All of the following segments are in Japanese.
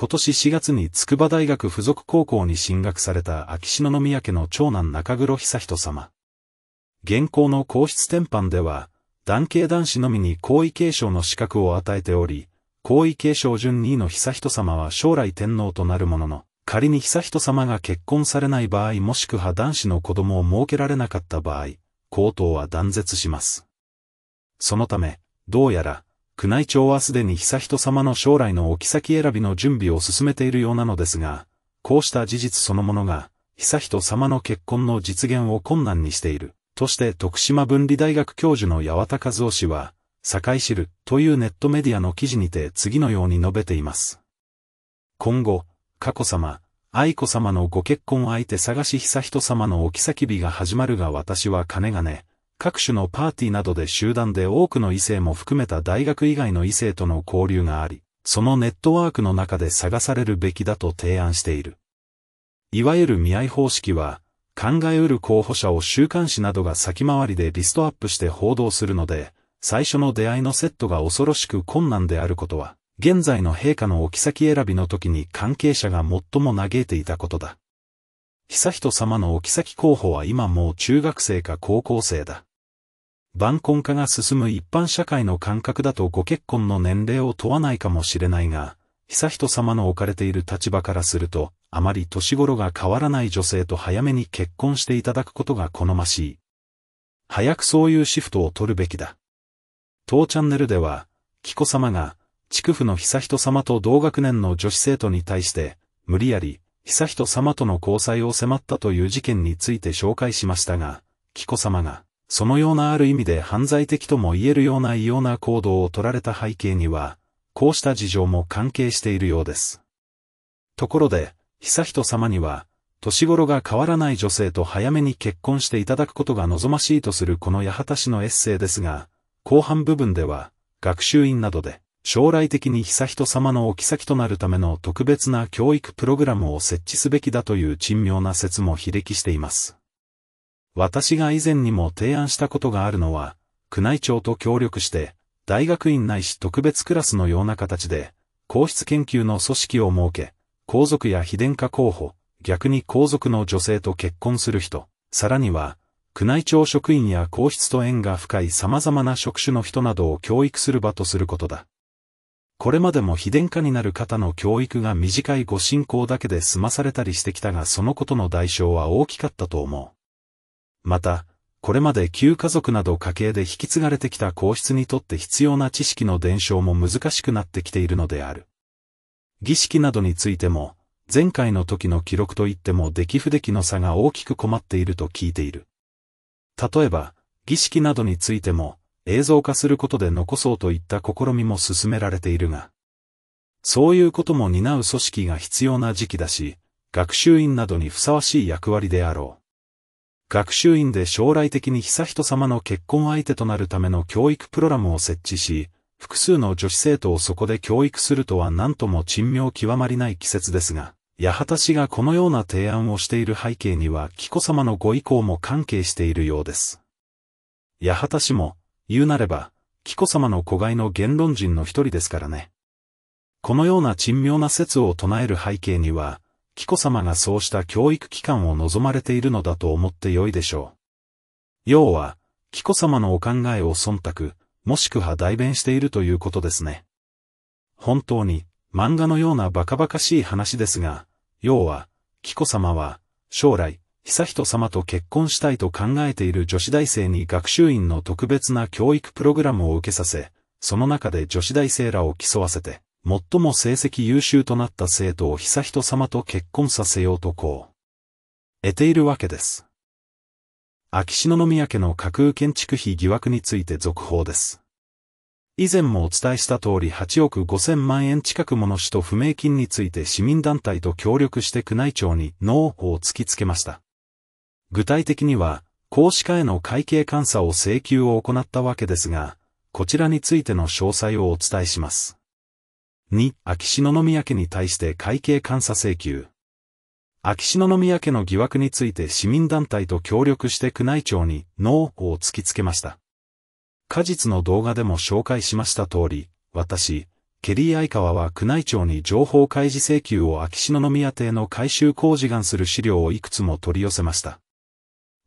今年4月に筑波大学附属高校に進学された秋篠宮家の長男中黒久人様。現行の皇室転範では、男系男子のみに皇位継承の資格を与えており、皇位継承順2位の悠仁様は将来天皇となるものの、仮に悠仁様が結婚されない場合もしくは男子の子供を設けられなかった場合、皇統は断絶します。そのため、どうやら、宮内庁はすでに悠仁さまの将来の置き先選びの準備を進めているようなのですが、こうした事実そのものが、悠仁さまの結婚の実現を困難にしている、として徳島分離大学教授の八幡和夫氏は、堺知るというネットメディアの記事にて次のように述べています。今後、佳子さま、愛子さまのご結婚相手探し悠仁さまの置き先日が始まるが私は金がね、各種のパーティーなどで集団で多くの異性も含めた大学以外の異性との交流があり、そのネットワークの中で探されるべきだと提案している。いわゆる見合い方式は、考えうる候補者を週刊誌などが先回りでリストアップして報道するので、最初の出会いのセットが恐ろしく困難であることは、現在の陛下の置き先選びの時に関係者が最も嘆いていたことだ。悠仁様の置き先候補は今もう中学生か高校生だ。晩婚化が進む一般社会の感覚だとご結婚の年齢を問わないかもしれないが、悠仁様の置かれている立場からすると、あまり年頃が変わらない女性と早めに結婚していただくことが好ましい。早くそういうシフトを取るべきだ。当チャンネルでは、紀子様が、地区府の悠仁様と同学年の女子生徒に対して、無理やり、悠仁様との交際を迫ったという事件について紹介しましたが、紀子様が、そのようなある意味で犯罪的とも言えるような異様な行動を取られた背景には、こうした事情も関係しているようです。ところで、悠仁様には、年頃が変わらない女性と早めに結婚していただくことが望ましいとするこの八幡氏のエッセイですが、後半部分では、学習院などで、将来的に悠仁様の置き先となるための特別な教育プログラムを設置すべきだという珍妙な説も非歴しています。私が以前にも提案したことがあるのは、宮内庁と協力して、大学院内し特別クラスのような形で、皇室研究の組織を設け、皇族や秘伝家候補、逆に皇族の女性と結婚する人、さらには、宮内庁職員や皇室と縁が深い様々な職種の人などを教育する場とすることだ。これまでも秘伝家になる方の教育が短いご進行だけで済まされたりしてきたがそのことの代償は大きかったと思う。また、これまで旧家族など家系で引き継がれてきた皇室にとって必要な知識の伝承も難しくなってきているのである。儀式などについても、前回の時の記録といっても出来不出来の差が大きく困っていると聞いている。例えば、儀式などについても、映像化することで残そうといった試みも進められているが、そういうことも担う組織が必要な時期だし、学習院などにふさわしい役割であろう。学習院で将来的に悠仁さまの結婚相手となるための教育プログラムを設置し、複数の女子生徒をそこで教育するとは何とも珍妙極まりない季節ですが、八幡氏がこのような提案をしている背景には紀子様のご意向も関係しているようです。八幡氏も、言うなれば、紀子様の子飼いの言論人の一人ですからね。このような珍妙な説を唱える背景には、紀子様がそうした教育機関を望まれているのだと思ってよいでしょう。要は、紀子まのお考えを忖度、もしくは代弁しているということですね。本当に、漫画のようなバカバカしい話ですが、要は、紀子まは、将来、悠仁まと結婚したいと考えている女子大生に学習院の特別な教育プログラムを受けさせ、その中で女子大生らを競わせて、最も成績優秀となった生徒を悠人様と結婚させようとこう、得ているわけです。秋篠宮家の架空建築費疑惑について続報です。以前もお伝えした通り8億5000万円近くもの使途不明金について市民団体と協力して宮内庁に農法を突きつけました。具体的には、公私化への会計監査を請求を行ったわけですが、こちらについての詳細をお伝えします。2、秋篠宮家に対して会計監査請求。秋篠宮家の疑惑について市民団体と協力して宮内庁にーを突きつけました。果実の動画でも紹介しました通り、私、ケリー・アイカワは宮内庁に情報開示請求を秋篠宮邸の改修工事願する資料をいくつも取り寄せました。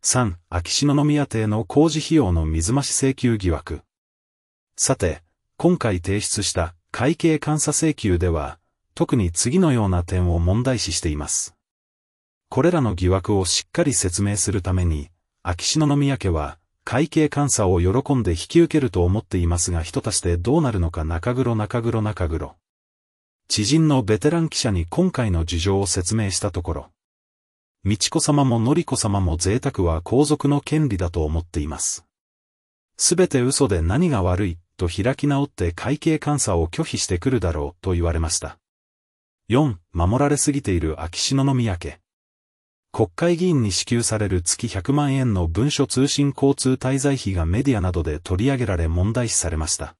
3. 秋篠宮邸の工事費用の水増し請求疑惑。さて、今回提出した会計監査請求では、特に次のような点を問題視しています。これらの疑惑をしっかり説明するために、秋篠宮家は、会計監査を喜んで引き受けると思っていますが人たしてどうなるのか中黒中黒中黒。知人のベテラン記者に今回の事情を説明したところ、美智子様も典子こ様も贅沢は皇族の権利だと思っています。すべて嘘で何が悪いと開き直って会計監査を拒否してくるだろうと言われました。4. 守られすぎている秋篠宮家。国会議員に支給される月100万円の文書通信交通滞在費がメディアなどで取り上げられ問題視されました。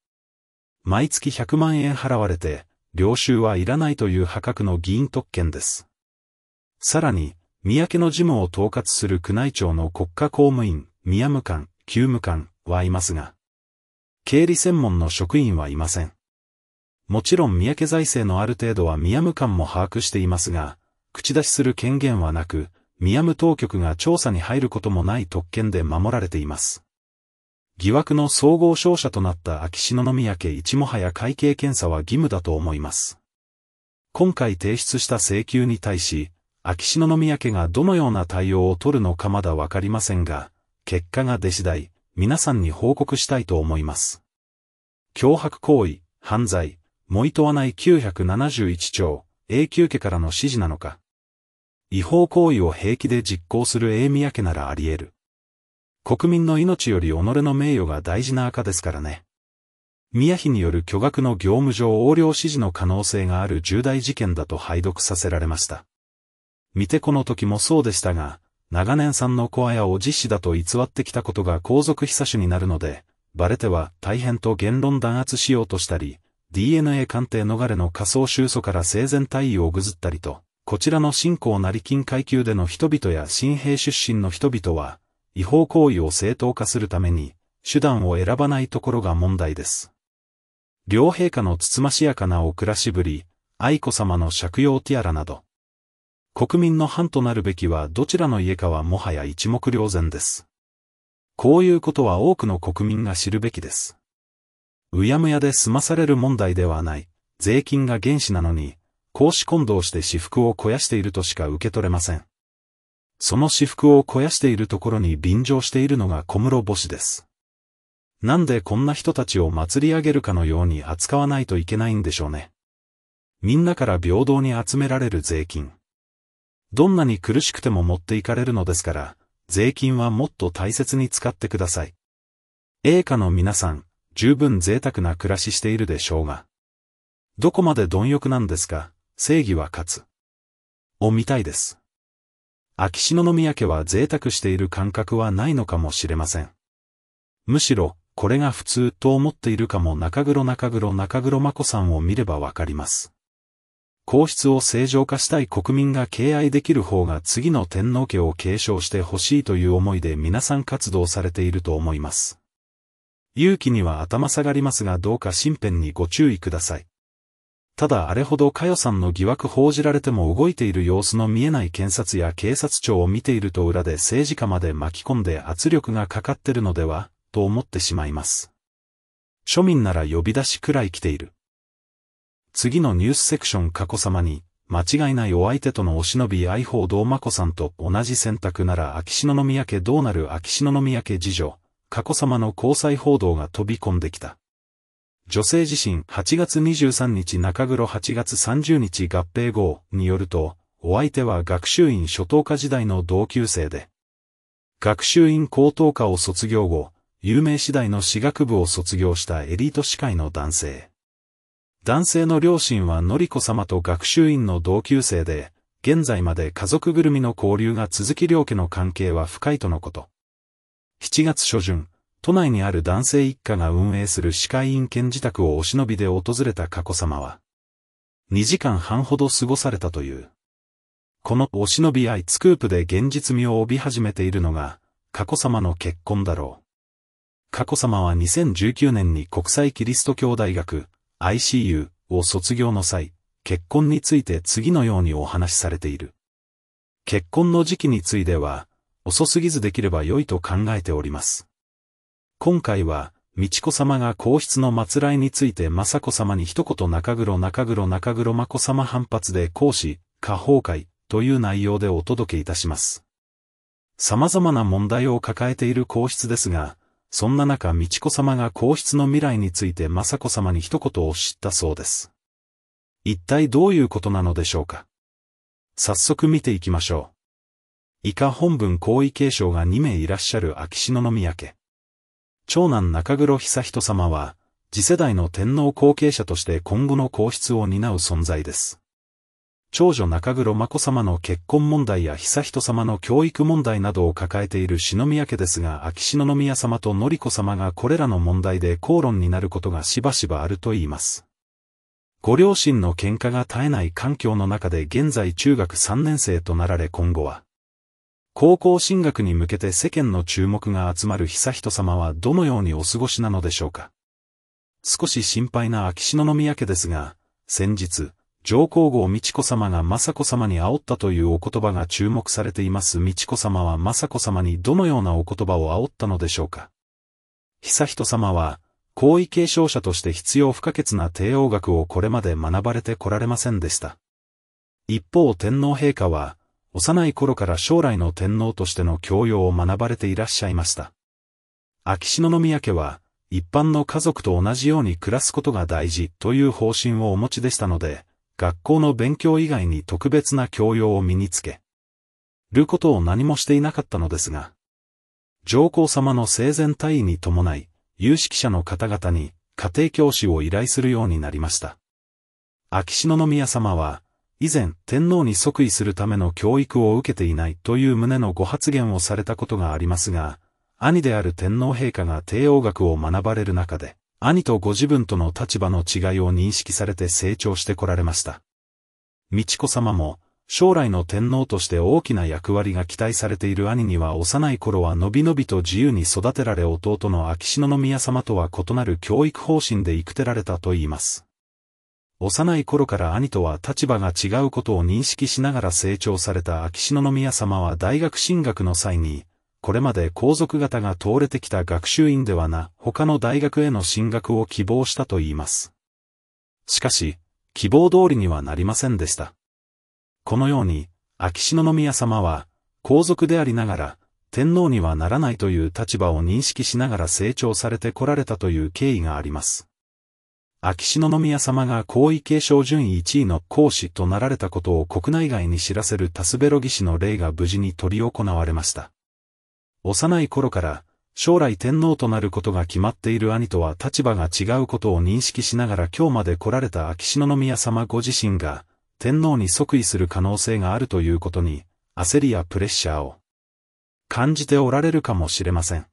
毎月100万円払われて、領収はいらないという破格の議員特権です。さらに、宮家の事務を統括する宮内庁の国家公務員、宮務官、旧務官はいますが、経理専門の職員はいません。もちろん三宅財政のある程度は宮務官も把握していますが、口出しする権限はなく、宮務当局が調査に入ることもない特権で守られています。疑惑の総合商社となった秋篠宮家一もはや会計検査は義務だと思います。今回提出した請求に対し、秋篠宮家がどのような対応を取るのかまだわかりませんが、結果が出次第、皆さんに報告したいと思います。脅迫行為、犯罪、もいとわない971兆、永久家からの指示なのか。違法行為を平気で実行する英宮家ならあり得る。国民の命より己の名誉が大事な赤ですからね。宮妃による巨額の業務上横領指示の可能性がある重大事件だと拝読させられました。見てこの時もそうでしたが、長年さんの小アやを実施だと偽ってきたことが皇族久しになるので、バレては大変と言論弾圧しようとしたり、DNA 鑑定逃れの仮想収素から生前退位をぐずったりと、こちらの信仰なり金階級での人々や新兵出身の人々は、違法行為を正当化するために、手段を選ばないところが問題です。両陛下のつつましやかなお暮らしぶり、愛子さまの借用ティアラなど、国民の藩となるべきはどちらの家かはもはや一目瞭然です。こういうことは多くの国民が知るべきです。うやむやで済まされる問題ではない、税金が原資なのに、公私混同して私腹を肥やしているとしか受け取れません。その私腹を肥やしているところに便乗しているのが小室母子です。なんでこんな人たちを祭り上げるかのように扱わないといけないんでしょうね。みんなから平等に集められる税金。どんなに苦しくても持っていかれるのですから、税金はもっと大切に使ってください。栄華の皆さん、十分贅沢な暮らししているでしょうが。どこまで貪欲なんですか、正義は勝つ。を見たいです。秋篠宮家は贅沢している感覚はないのかもしれません。むしろ、これが普通と思っているかも中黒中黒中黒真子さんを見ればわかります。皇室を正常化したい国民が敬愛できる方が次の天皇家を継承してほしいという思いで皆さん活動されていると思います。勇気には頭下がりますがどうか身辺にご注意ください。ただあれほど佳代さんの疑惑報じられても動いている様子の見えない検察や警察庁を見ていると裏で政治家まで巻き込んで圧力がかかってるのでは、と思ってしまいます。庶民なら呼び出しくらい来ている。次のニュースセクション過去様に、間違いないお相手とのお忍び愛報道真子さんと同じ選択なら秋篠宮家どうなる秋篠宮家次女、過去様の交際報道が飛び込んできた。女性自身8月23日中黒8月30日合併号によると、お相手は学習院初等科時代の同級生で、学習院高等科を卒業後、有名次第の私学部を卒業したエリート司会の男性。男性の両親はのりこ様と学習院の同級生で、現在まで家族ぐるみの交流が続き両家の関係は深いとのこと。7月初旬、都内にある男性一家が運営する歯科医院兼自宅をお忍びで訪れた佳子様は、2時間半ほど過ごされたという。このお忍び合いスクープで現実味を帯び始めているのが、佳子様の結婚だろう。佳子様は2019年に国際キリスト教大学、ICU を卒業の際、結婚について次のようにお話しされている。結婚の時期については、遅すぎずできれば良いと考えております。今回は、美智子様が皇室の末来について雅子様に一言中黒中黒中黒眞子様反発で講師、下崩壊という内容でお届けいたします。様々な問題を抱えている皇室ですが、そんな中美智子様が皇室の未来について雅子様に一言を知ったそうです。一体どういうことなのでしょうか早速見ていきましょう。以下本文皇位継承が2名いらっしゃる秋篠宮家。長男中黒久人様は、次世代の天皇後継者として今後の皇室を担う存在です。長女中黒眞子様の結婚問題や悠仁様の教育問題などを抱えている篠宮家ですが秋篠宮様と紀子様がこれらの問題で口論になることがしばしばあるといいます。ご両親の喧嘩が絶えない環境の中で現在中学3年生となられ今後は、高校進学に向けて世間の注目が集まる悠仁様はどのようにお過ごしなのでしょうか。少し心配な秋篠宮家ですが、先日、上皇后美智子様が雅子様に煽ったというお言葉が注目されています美智子様は雅子様にどのようなお言葉を煽ったのでしょうか悠仁様は、皇位継承者として必要不可欠な帝王学をこれまで学ばれてこられませんでした。一方天皇陛下は、幼い頃から将来の天皇としての教養を学ばれていらっしゃいました。秋篠宮家は、一般の家族と同じように暮らすことが大事という方針をお持ちでしたので、学校の勉強以外に特別な教養を身につけることを何もしていなかったのですが、上皇様の生前退位に伴い、有識者の方々に家庭教師を依頼するようになりました。秋篠宮様は、以前天皇に即位するための教育を受けていないという旨のご発言をされたことがありますが、兄である天皇陛下が帝王学を学ばれる中で、兄とご自分との立場の違いを認識されて成長してこられました。美智子様も、将来の天皇として大きな役割が期待されている兄には幼い頃はのびのびと自由に育てられ弟の秋篠宮様とは異なる教育方針で育てられたと言います。幼い頃から兄とは立場が違うことを認識しながら成長された秋篠宮様は大学進学の際に、これまで皇族方が通れてきた学習院ではな、他の大学への進学を希望したと言います。しかし、希望通りにはなりませんでした。このように、秋篠宮様は、皇族でありながら、天皇にはならないという立場を認識しながら成長されてこられたという経緯があります。秋篠宮様が皇位継承順位1位の皇子となられたことを国内外に知らせるタスベロギ氏の例が無事に執り行われました。幼い頃から将来天皇となることが決まっている兄とは立場が違うことを認識しながら今日まで来られた秋篠宮様ご自身が天皇に即位する可能性があるということに焦りやプレッシャーを感じておられるかもしれません。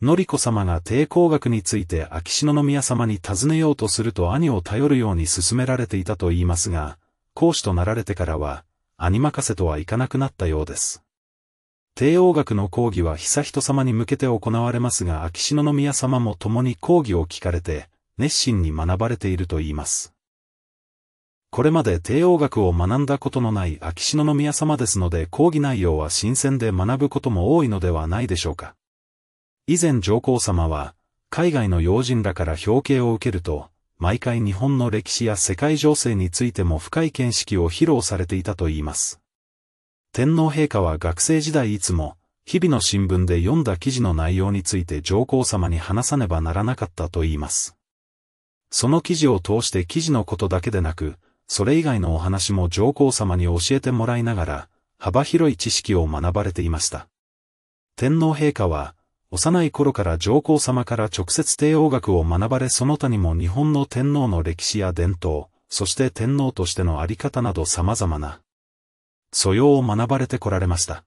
のりこ様が抵抗学について秋篠宮様に尋ねようとすると兄を頼るように勧められていたと言いますが、講師となられてからは、兄任せとはいかなくなったようです。帝王学の講義は悠仁様に向けて行われますが秋篠宮様も共に講義を聞かれて、熱心に学ばれているといいます。これまで帝王学を学んだことのない秋篠宮様ですので講義内容は新鮮で学ぶことも多いのではないでしょうか。以前上皇様は、海外の要人らから表敬を受けると、毎回日本の歴史や世界情勢についても深い見識を披露されていたといいます。天皇陛下は学生時代いつも、日々の新聞で読んだ記事の内容について上皇様に話さねばならなかったと言います。その記事を通して記事のことだけでなく、それ以外のお話も上皇様に教えてもらいながら、幅広い知識を学ばれていました。天皇陛下は、幼い頃から上皇様から直接帝王学を学ばれその他にも日本の天皇の歴史や伝統、そして天皇としてのあり方など様々な素養を学ばれてこられました。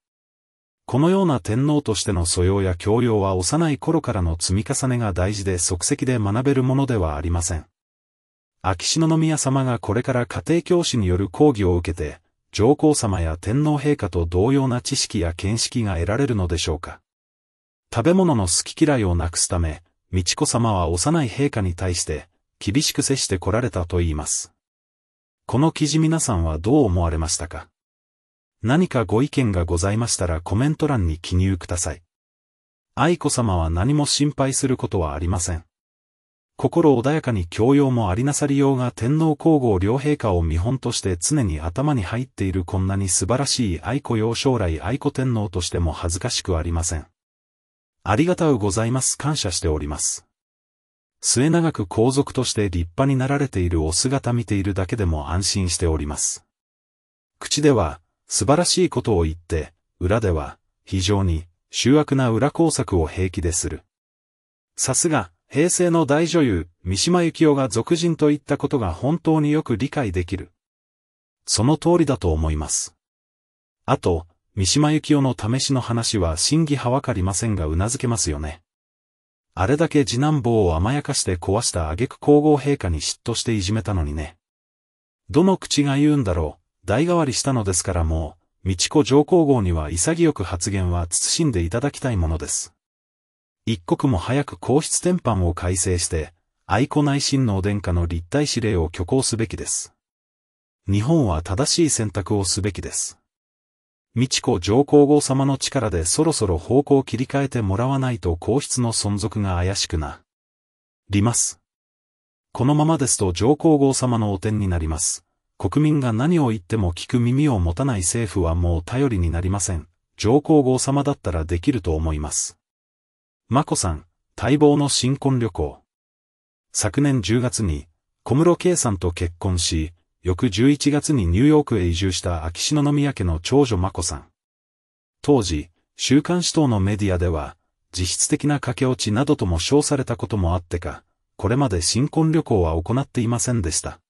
このような天皇としての素養や教養は幼い頃からの積み重ねが大事で即席で学べるものではありません。秋篠宮様がこれから家庭教師による講義を受けて、上皇様や天皇陛下と同様な知識や見識が得られるのでしょうか。食べ物の好き嫌いをなくすため、美智子様は幼い陛下に対して、厳しく接してこられたと言います。この記事皆さんはどう思われましたか何かご意見がございましたらコメント欄に記入ください。愛子様は何も心配することはありません。心穏やかに教養もありなさりようが天皇皇后両陛下を見本として常に頭に入っているこんなに素晴らしい愛子よ将来愛子天皇としても恥ずかしくありません。ありがとうございます感謝しております。末永く皇族として立派になられているお姿見ているだけでも安心しております。口では、素晴らしいことを言って、裏では、非常に、醜悪な裏工作を平気でする。さすが、平成の大女優、三島由紀夫が俗人と言ったことが本当によく理解できる。その通りだと思います。あと、三島由紀夫の試しの話は真偽はわかりませんが頷けますよね。あれだけ次男坊を甘やかして壊した挙句皇后陛下に嫉妬していじめたのにね。どの口が言うんだろう、代替わりしたのですからもう、道子上皇后には潔く発言は慎んでいただきたいものです。一刻も早く皇室典範を改正して、愛子内親王殿下の立体指令を挙行すべきです。日本は正しい選択をすべきです。美智子上皇后様の力でそろそろ方向を切り替えてもらわないと皇室の存続が怪しくなります。このままですと上皇后様の汚点になります。国民が何を言っても聞く耳を持たない政府はもう頼りになりません。上皇后様だったらできると思います。マ子さん、待望の新婚旅行。昨年10月に、小室圭さんと結婚し、翌11月にニューヨークへ移住した秋篠宮家の長女マ子さん。当時、週刊誌等のメディアでは、実質的な駆け落ちなどとも称されたこともあってか、これまで新婚旅行は行っていませんでした。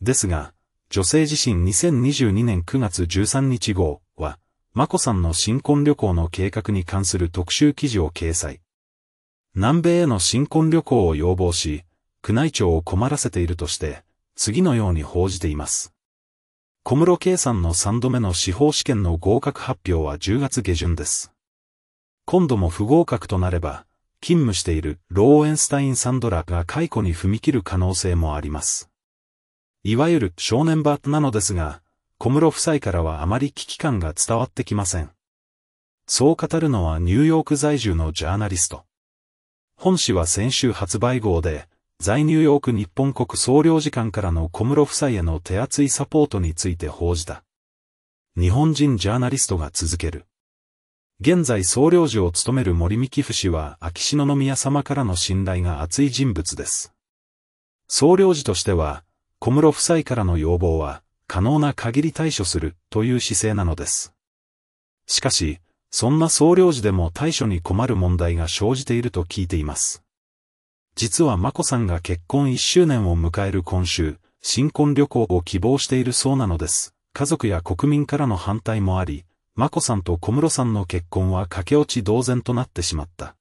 ですが、女性自身2022年9月13日号は、マ子さんの新婚旅行の計画に関する特集記事を掲載。南米への新婚旅行を要望し、宮内庁を困らせているとして、次のように報じています。小室圭さんの3度目の司法試験の合格発表は10月下旬です。今度も不合格となれば、勤務しているローエンスタイン・サンドラが解雇に踏み切る可能性もあります。いわゆる正念場なのですが、小室夫妻からはあまり危機感が伝わってきません。そう語るのはニューヨーク在住のジャーナリスト。本誌は先週発売号で、在ニューヨーク日本国総領事館からの小室夫妻への手厚いサポートについて報じた。日本人ジャーナリストが続ける。現在総領事を務める森美希夫氏は秋篠宮様からの信頼が厚い人物です。総領事としては、小室夫妻からの要望は、可能な限り対処するという姿勢なのです。しかし、そんな総領事でも対処に困る問題が生じていると聞いています。実は眞子さんが結婚1周年を迎える今週、新婚旅行を希望しているそうなのです。家族や国民からの反対もあり、眞子さんと小室さんの結婚は駆け落ち同然となってしまった。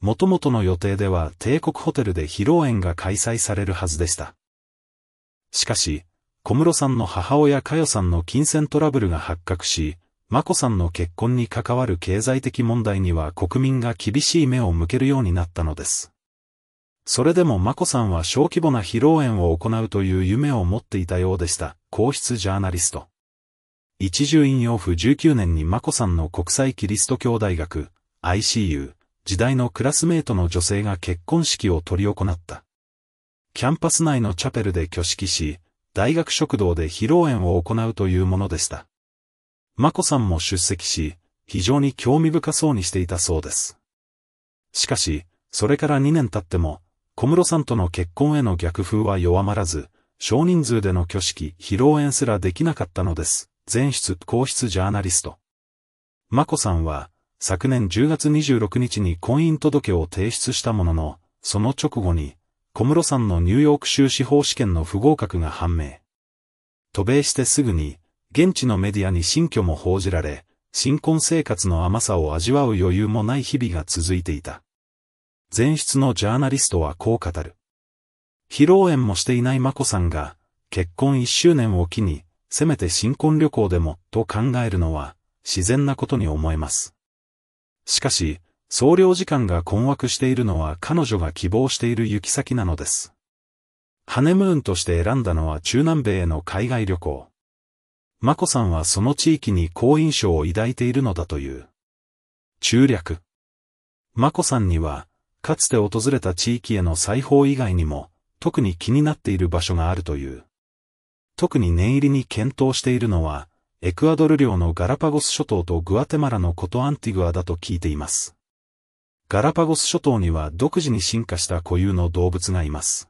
元々の予定では帝国ホテルで披露宴が開催されるはずでした。しかし、小室さんの母親佳代さんの金銭トラブルが発覚し、真子さんの結婚に関わる経済的問題には国民が厳しい目を向けるようになったのです。それでも真子さんは小規模な披露宴を行うという夢を持っていたようでした、皇室ジャーナリスト。一重院用父19年に真子さんの国際キリスト教大学、ICU、時代のクラスメートの女性が結婚式を執り行った。キャンパス内のチャペルで挙式し、大学食堂で披露宴を行うというものでした。マ子さんも出席し、非常に興味深そうにしていたそうです。しかし、それから2年経っても、小室さんとの結婚への逆風は弱まらず、少人数での挙式、披露宴すらできなかったのです。全室皇室ジャーナリスト。マ子さんは、昨年10月26日に婚姻届を提出したものの、その直後に、小室さんのニューヨーク州司法試験の不合格が判明。渡米してすぐに、現地のメディアに新居も報じられ、新婚生活の甘さを味わう余裕もない日々が続いていた。前出のジャーナリストはこう語る。披露宴もしていない真子さんが、結婚一周年を機に、せめて新婚旅行でも、と考えるのは、自然なことに思えます。しかし、総領事館が困惑しているのは彼女が希望している行き先なのです。ハネムーンとして選んだのは中南米への海外旅行。マコさんはその地域に好印象を抱いているのだという。中略。マコさんには、かつて訪れた地域への裁縫以外にも、特に気になっている場所があるという。特に念入りに検討しているのは、エクアドル領のガラパゴス諸島とグアテマラのコトアンティグアだと聞いています。ガラパゴス諸島には独自に進化した固有の動物がいます。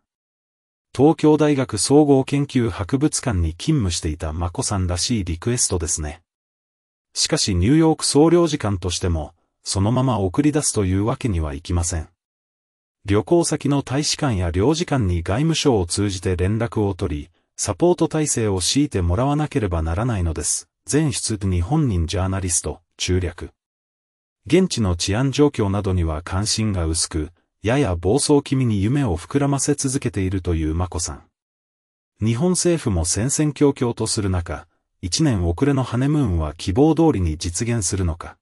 東京大学総合研究博物館に勤務していたマコさんらしいリクエストですね。しかしニューヨーク総領事館としても、そのまま送り出すというわけにはいきません。旅行先の大使館や領事館に外務省を通じて連絡を取り、サポート体制を敷いてもらわなければならないのです。全出日本人ジャーナリスト、中略。現地の治安状況などには関心が薄く、やや暴走気味に夢を膨らませ続けているというマ子さん。日本政府も戦々恐々とする中、一年遅れのハネムーンは希望通りに実現するのか。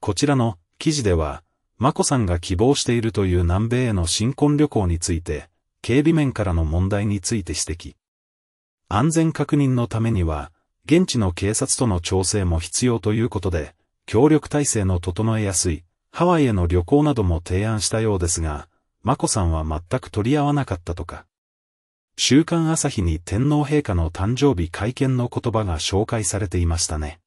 こちらの記事では、マ子さんが希望しているという南米への新婚旅行について、警備面からの問題について指摘。安全確認のためには、現地の警察との調整も必要ということで、協力体制の整えやすい、ハワイへの旅行なども提案したようですが、マ子さんは全く取り合わなかったとか。週刊朝日に天皇陛下の誕生日会見の言葉が紹介されていましたね。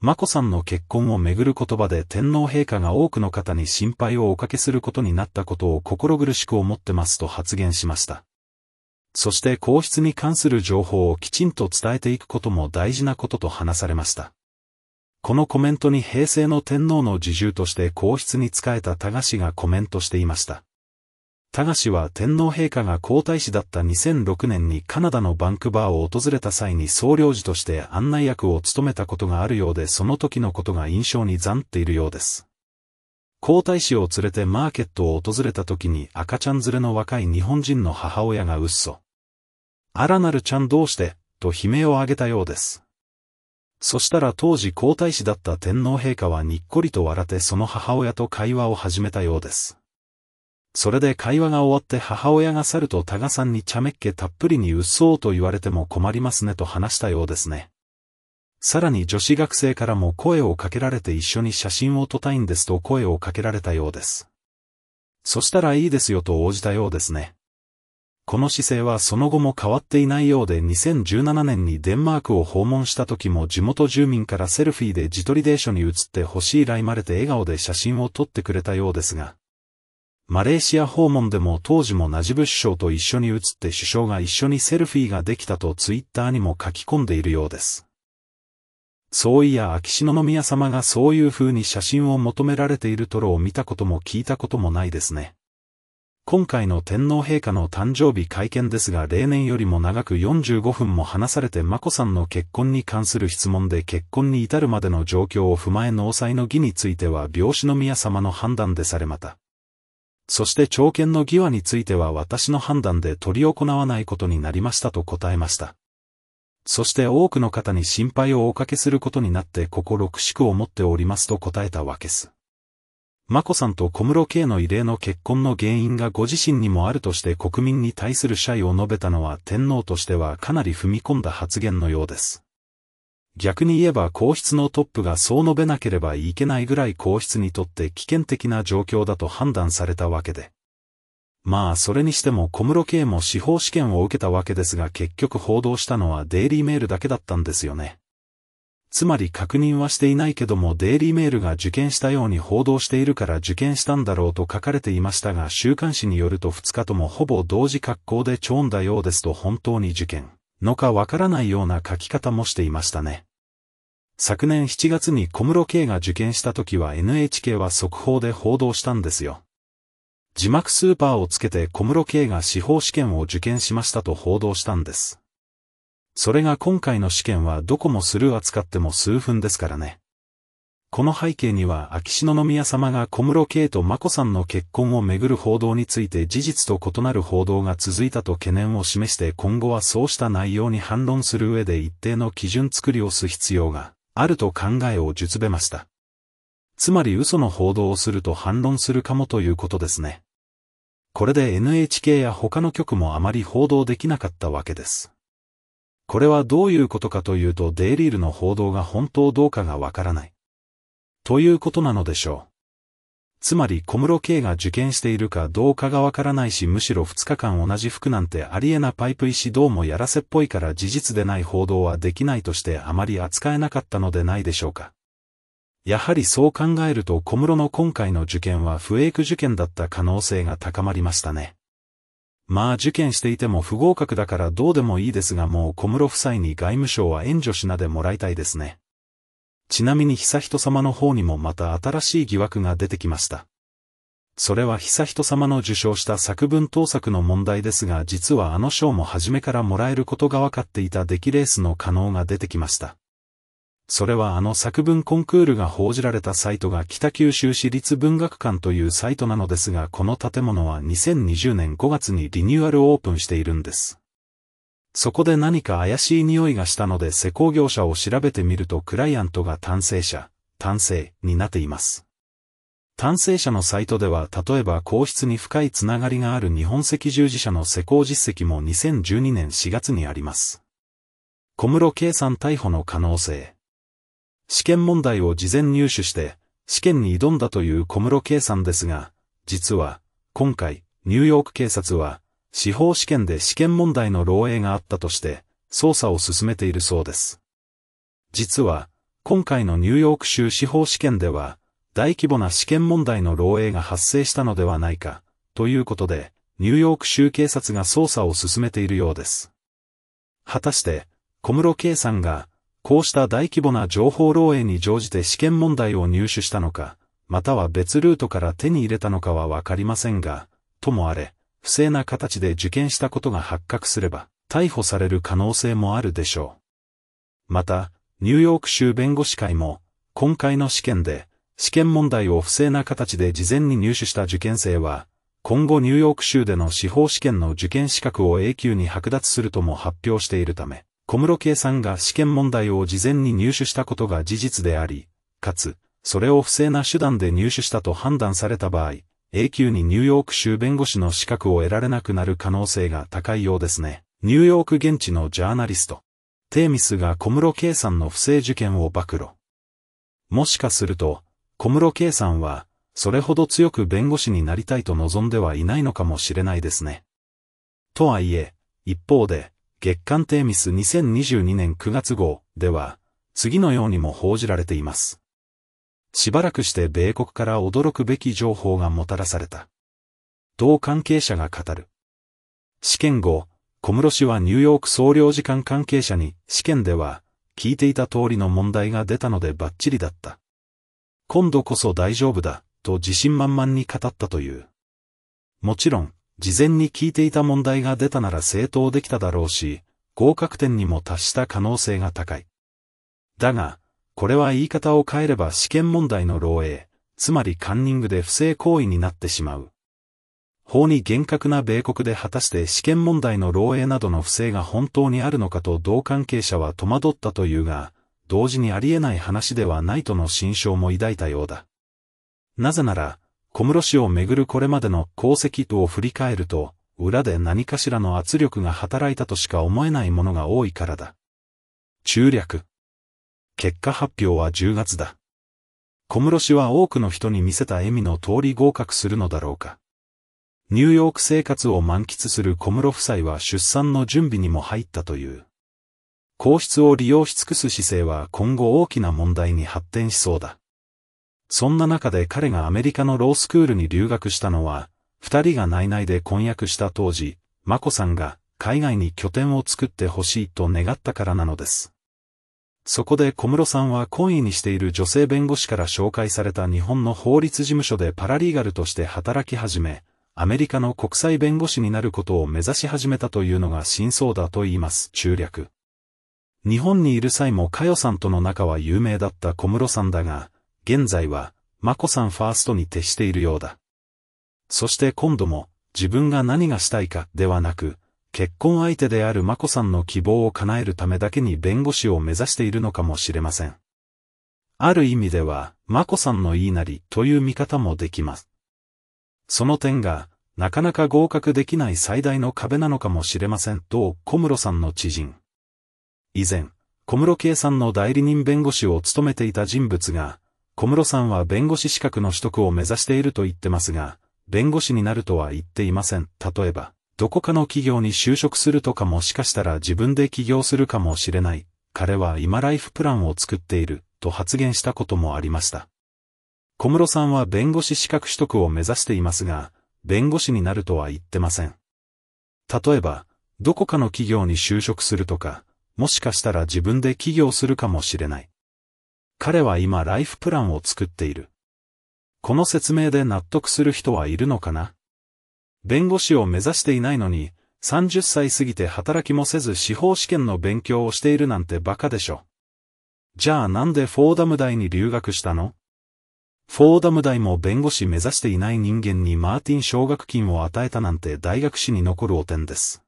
マ子さんの結婚をめぐる言葉で天皇陛下が多くの方に心配をおかけすることになったことを心苦しく思ってますと発言しました。そして皇室に関する情報をきちんと伝えていくことも大事なことと話されました。このコメントに平成の天皇の自重として皇室に仕えた高氏がコメントしていました。高氏は天皇陛下が皇太子だった2006年にカナダのバンクバーを訪れた際に総領事として案内役を務めたことがあるようでその時のことが印象に残っているようです。皇太子を連れてマーケットを訪れた時に赤ちゃん連れの若い日本人の母親がうっそ。あらなるちゃんどうして、と悲鳴を上げたようです。そしたら当時皇太子だった天皇陛下はにっこりと笑ってその母親と会話を始めたようです。それで会話が終わって母親が去ると多賀さんに茶目っ気たっぷりにうっそうと言われても困りますねと話したようですね。さらに女子学生からも声をかけられて一緒に写真を撮たいんですと声をかけられたようです。そしたらいいですよと応じたようですね。この姿勢はその後も変わっていないようで2017年にデンマークを訪問した時も地元住民からセルフィーで自撮りデーションに写ってほしいらいまれて笑顔で写真を撮ってくれたようですが、マレーシア訪問でも当時もナジブ首相と一緒に写って首相が一緒にセルフィーができたとツイッターにも書き込んでいるようです。そういや秋篠宮様がそういう風に写真を求められているトロを見たことも聞いたこともないですね。今回の天皇陛下の誕生日会見ですが例年よりも長く45分も話されて眞子さんの結婚に関する質問で結婚に至るまでの状況を踏まえ納采の儀については病死の宮様の判断でされまた。そして朝見の儀話については私の判断で取り行わないことになりましたと答えました。そして多くの方に心配をおかけすることになって心くしく思っておりますと答えたわけです。眞子さんと小室圭の異例の結婚の原因がご自身にもあるとして国民に対する謝意を述べたのは天皇としてはかなり踏み込んだ発言のようです。逆に言えば皇室のトップがそう述べなければいけないぐらい皇室にとって危険的な状況だと判断されたわけで。まあそれにしても小室圭も司法試験を受けたわけですが結局報道したのはデイリーメールだけだったんですよね。つまり確認はしていないけどもデイリーメールが受験したように報道しているから受験したんだろうと書かれていましたが週刊誌によると2日ともほぼ同時格好で超音だようですと本当に受験のかわからないような書き方もしていましたね。昨年7月に小室圭が受験した時は NHK は速報で報道したんですよ。字幕スーパーをつけて小室圭が司法試験を受験しましたと報道したんです。それが今回の試験はどこもスルー扱っても数分ですからね。この背景には秋篠宮様が小室圭と真子さんの結婚をめぐる報道について事実と異なる報道が続いたと懸念を示して今後はそうした内容に反論する上で一定の基準作りをす必要があると考えを述べました。つまり嘘の報道をすると反論するかもということですね。これで NHK や他の局もあまり報道できなかったわけです。これはどういうことかというとデイリールの報道が本当どうかがわからない。ということなのでしょう。つまり小室圭が受験しているかどうかがわからないしむしろ2日間同じ服なんてありえなパイプ石どうもやらせっぽいから事実でない報道はできないとしてあまり扱えなかったのでないでしょうか。やはりそう考えると小室の今回の受験は不エイク受験だった可能性が高まりましたね。まあ受験していても不合格だからどうでもいいですがもう小室夫妻に外務省は援助しなでもらいたいですね。ちなみに久人様の方にもまた新しい疑惑が出てきました。それは久人様の受賞した作文盗作の問題ですが実はあの賞も初めからもらえることが分かっていた出来レースの可能が出てきました。それはあの作文コンクールが報じられたサイトが北九州市立文学館というサイトなのですが、この建物は2020年5月にリニューアルオープンしているんです。そこで何か怪しい匂いがしたので施工業者を調べてみるとクライアントが単成者、単成になっています。単成者のサイトでは例えば皇室に深いつながりがある日本赤十字社の施工実績も2012年4月にあります。小室圭さん逮捕の可能性。試験問題を事前入手して、試験に挑んだという小室圭さんですが、実は、今回、ニューヨーク警察は、司法試験で試験問題の漏洩があったとして、捜査を進めているそうです。実は、今回のニューヨーク州司法試験では、大規模な試験問題の漏洩が発生したのではないか、ということで、ニューヨーク州警察が捜査を進めているようです。果たして、小室圭さんが、こうした大規模な情報漏洩に乗じて試験問題を入手したのか、または別ルートから手に入れたのかはわかりませんが、ともあれ、不正な形で受験したことが発覚すれば、逮捕される可能性もあるでしょう。また、ニューヨーク州弁護士会も、今回の試験で、試験問題を不正な形で事前に入手した受験生は、今後ニューヨーク州での司法試験の受験資格を永久に剥奪するとも発表しているため、小室圭さんが試験問題を事前に入手したことが事実であり、かつ、それを不正な手段で入手したと判断された場合、永久にニューヨーク州弁護士の資格を得られなくなる可能性が高いようですね。ニューヨーク現地のジャーナリスト。テーミスが小室圭さんの不正受験を暴露。もしかすると、小室圭さんは、それほど強く弁護士になりたいと望んではいないのかもしれないですね。とはいえ、一方で、月刊テーミス2022年9月号では、次のようにも報じられています。しばらくして米国から驚くべき情報がもたらされた。同関係者が語る。試験後、小室氏はニューヨーク総領事館関係者に試験では聞いていた通りの問題が出たのでバッチリだった。今度こそ大丈夫だ、と自信満々に語ったという。もちろん、事前に聞いていた問題が出たなら正当できただろうし、合格点にも達した可能性が高い。だが、これは言い方を変えれば試験問題の漏洩、つまりカンニングで不正行為になってしまう。法に厳格な米国で果たして試験問題の漏洩などの不正が本当にあるのかと同関係者は戸惑ったというが、同時にありえない話ではないとの心象も抱いたようだ。なぜなら、小室氏をめぐるこれまでの功績とを振り返ると、裏で何かしらの圧力が働いたとしか思えないものが多いからだ。中略。結果発表は10月だ。小室氏は多くの人に見せた笑みの通り合格するのだろうか。ニューヨーク生活を満喫する小室夫妻は出産の準備にも入ったという。皇室を利用し尽くす姿勢は今後大きな問題に発展しそうだ。そんな中で彼がアメリカのロースクールに留学したのは、二人が内々で婚約した当時、マ子さんが海外に拠点を作ってほしいと願ったからなのです。そこで小室さんは懇意にしている女性弁護士から紹介された日本の法律事務所でパラリーガルとして働き始め、アメリカの国際弁護士になることを目指し始めたというのが真相だと言います、中略。日本にいる際も佳代さんとの仲は有名だった小室さんだが、現在は、マコさんファーストに徹しているようだ。そして今度も、自分が何がしたいかではなく、結婚相手であるマコさんの希望を叶えるためだけに弁護士を目指しているのかもしれません。ある意味では、マコさんの言いなりという見方もできます。その点が、なかなか合格できない最大の壁なのかもしれませんと、小室さんの知人。以前、小室圭さんの代理人弁護士を務めていた人物が、小室さんは弁護士資格の取得を目指していると言ってますが、弁護士になるとは言っていません。例えば、どこかの企業に就職するとかもしかしたら自分で起業するかもしれない。彼は今ライフプランを作っている、と発言したこともありました。小室さんは弁護士資格取得を目指していますが、弁護士になるとは言ってません。例えば、どこかの企業に就職するとか、もしかしたら自分で起業するかもしれない。彼は今ライフプランを作っている。この説明で納得する人はいるのかな弁護士を目指していないのに、30歳過ぎて働きもせず司法試験の勉強をしているなんてバカでしょ。じゃあなんでフォーダム大に留学したのフォーダム大も弁護士目指していない人間にマーティン奨学金を与えたなんて大学史に残る汚点です。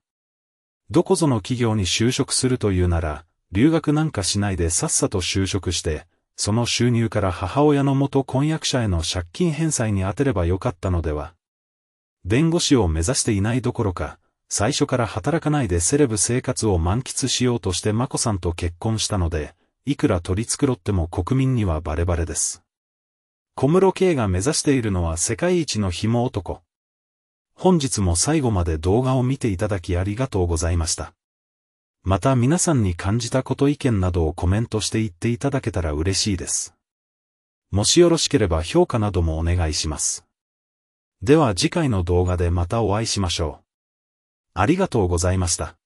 どこぞの企業に就職するというなら、留学なんかしないでさっさと就職して、その収入から母親の元婚約者への借金返済に充てればよかったのでは。弁護士を目指していないどころか、最初から働かないでセレブ生活を満喫しようとしてマ子さんと結婚したので、いくら取り繕っても国民にはバレバレです。小室圭が目指しているのは世界一の紐男。本日も最後まで動画を見ていただきありがとうございました。また皆さんに感じたこと意見などをコメントして言っていただけたら嬉しいです。もしよろしければ評価などもお願いします。では次回の動画でまたお会いしましょう。ありがとうございました。